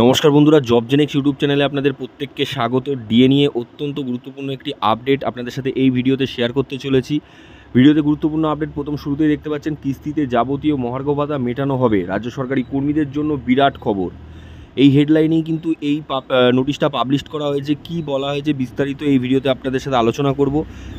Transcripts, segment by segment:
নমস্কার বন্ধুরা job Genex YouTube চ্যানেলে আপনাদের প্রত্যেককে স্বাগত ডিএ নিয়ে অত্যন্ত গুরুত্বপূর্ণ একটি আপডেট আপনাদের সাথে এই ভিডিওতে শেয়ার করতে চলেছি ভিডিওতে গুরুত্বপূর্ণ আপডেট প্রথম শুরুতেই দেখতে পাচ্ছেন কিস্তিতে যাবতীয় মহার্ঘ ভাতা মেটানো হবে রাজ্য সরকারি কর্মীদের জন্য বিরাট খবর এই হেডলাইনেই কিন্তু এই নোটিশটা পাবলিশ করা হয়েছে কি বলা হয়েছে বিস্তারিত এই ভিডিওতে আপনাদের সাথে আলোচনা করব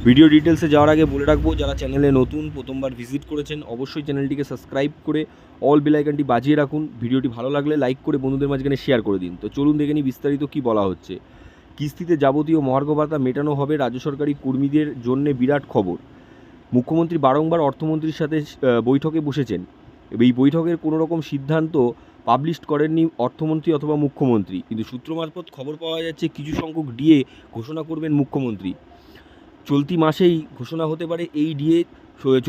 ভিডিও ডিটেলসে যাওয়ার আগে বলে রাখবো যারা চ্যানেলে নতুন প্রথমবার ভিজিট করেছেন অবশ্যই চ্যানেলটিকে সাবস্ক্রাইব করে অল বিলাইকানটি বাজিয়ে রাখুন ভিডিওটি ভালো লাগলে লাইক করে বন্ধুদের মাঝখানে শেয়ার করে দিন তো চলুন দেখে বিস্তারিত কি বলা হচ্ছে কিস্তিতে যাবতীয় মহার্ঘ মেটানো হবে রাজ্য সরকারি কর্মীদের জন্য বিরাট খবর মুখ্যমন্ত্রী বারংবার অর্থমন্ত্রীর সাথে বৈঠকে বসেছেন এই বৈঠকের কোনোরকম সিদ্ধান্ত পাবলিশ করেননি অর্থমন্ত্রী অথবা মুখ্যমন্ত্রী কিন্তু সূত্র মারফত খবর পাওয়া যাচ্ছে কিছু সংখ্যক ডিএ ঘোষণা করবেন মুখ্যমন্ত্রী চলতি মাসেই ঘোষণা হতে পারে এই ডিএ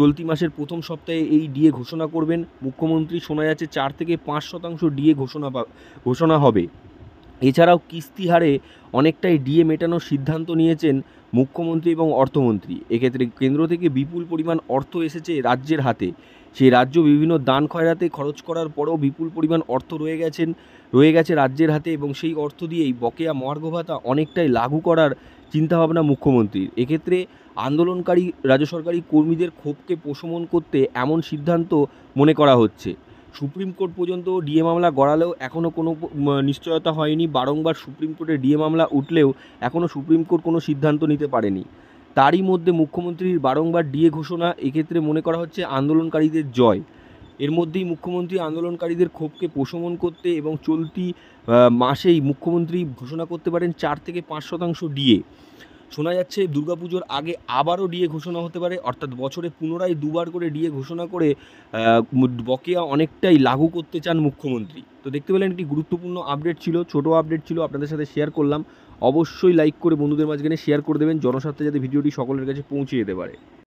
চলতি মাসের প্রথম সপ্তাহে এই ডিএ ঘোষণা করবেন মুখ্যমন্ত্রী শোনা যাচ্ছে চার থেকে পাঁচ শতাংশ ডিএ ঘোষণা ঘোষণা হবে এছাড়াও কিস্তি হারে অনেকটাই ডিএ মেটানোর সিদ্ধান্ত নিয়েছেন মুখ্যমন্ত্রী এবং অর্থমন্ত্রী এক্ষেত্রে কেন্দ্র থেকে বিপুল পরিমাণ অর্থ এসেছে রাজ্যের হাতে সেই রাজ্য বিভিন্ন দান খয়রাতে খরচ করার পরেও বিপুল পরিমাণ অর্থ রয়ে গেছেন রয়ে গেছে রাজ্যের হাতে এবং সেই অর্থ দিয়েই বকেয়া মহার্ঘ ভাতা অনেকটাই লাগু করার চিন্তাভাবনা মুখ্যমন্ত্রীর এক্ষেত্রে আন্দোলনকারী রাজ্য সরকারি কর্মীদের ক্ষোভকে প্রশমন করতে এমন সিদ্ধান্ত মনে করা হচ্ছে সুপ্রিম কোর্ট পর্যন্ত ডিএ মামলা গড়ালেও এখনও কোনো নিশ্চয়তা হয়নি বারংবার সুপ্রিম কোর্টে ডিএ মামলা উঠলেও এখনও সুপ্রিম কোর্ট কোনো সিদ্ধান্ত নিতে পারেনি তারই মধ্যে মুখ্যমন্ত্রীর বারংবার ডিএ ঘোষণা এক্ষেত্রে মনে করা হচ্ছে আন্দোলনকারীদের জয় এর মধ্যেই মুখ্যমন্ত্রী আন্দোলনকারীদের ক্ষোভকে প্রশমন করতে এবং চলতি মাসেই মুখ্যমন্ত্রী ঘোষণা করতে পারেন চার থেকে পাঁচ শতাংশ ডিএ শোনা যাচ্ছে দুর্গাপুজোর আগে আবারও ডিএ ঘোষণা হতে পারে অর্থাৎ বছরে পুনরায় দুবার করে ডিএ ঘোষণা করে বকেয়া অনেকটাই লাগু করতে চান মুখ্যমন্ত্রী তো দেখতে পেলেন একটি গুরুত্বপূর্ণ আপডেট ছিল ছোট আপডেট ছিল আপনাদের সাথে শেয়ার করলাম অবশ্যই লাইক করে বন্ধুদের মাঝখানে শেয়ার করে দেবেন জনস্বার্থে যাতে ভিডিওটি সকলের কাছে পৌঁছে যেতে পারে